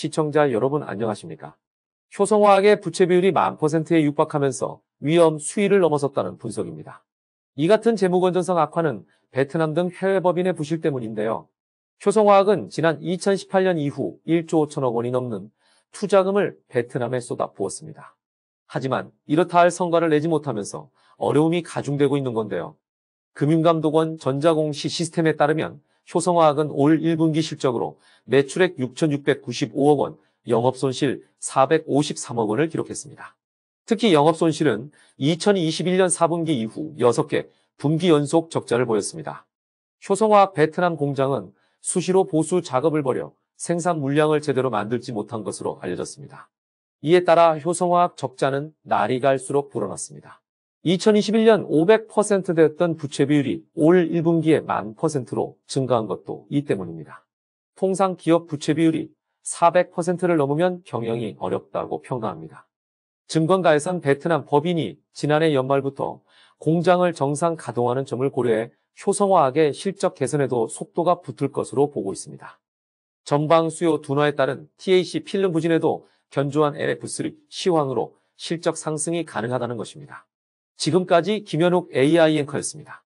시청자 여러분 안녕하십니까? 효성화학의 부채 비율이 만 퍼센트에 육박하면서 위험 수위를 넘어섰다는 분석입니다. 이 같은 재무건전성 악화는 베트남 등 해외 법인의 부실 때문인데요. 효성화학은 지난 2018년 이후 1조 5천억 원이 넘는 투자금을 베트남에 쏟아부었습니다. 하지만 이렇다 할 성과를 내지 못하면서 어려움이 가중되고 있는 건데요. 금융감독원 전자공시 시스템에 따르면 효성화학은 올 1분기 실적으로 매출액 6,695억 원, 영업손실 453억 원을 기록했습니다. 특히 영업손실은 2021년 4분기 이후 6개 분기 연속 적자를 보였습니다. 효성화학 베트남 공장은 수시로 보수 작업을 벌여 생산 물량을 제대로 만들지 못한 것으로 알려졌습니다. 이에 따라 효성화학 적자는 날이 갈수록 불어났습니다. 2021년 5 0 0되었던 부채 비율이 올 1분기에 10,000%로 증가한 것도 이 때문입니다. 통상 기업 부채 비율이 400%를 넘으면 경영이 어렵다고 평가합니다. 증권가에선 베트남 법인이 지난해 연말부터 공장을 정상 가동하는 점을 고려해 효성화하게 실적 개선에도 속도가 붙을 것으로 보고 있습니다. 전방 수요 둔화에 따른 TAC 필름 부진에도 견조한 LF3 시황으로 실적 상승이 가능하다는 것입니다. 지금까지 김현욱 AI 앵커였습니다.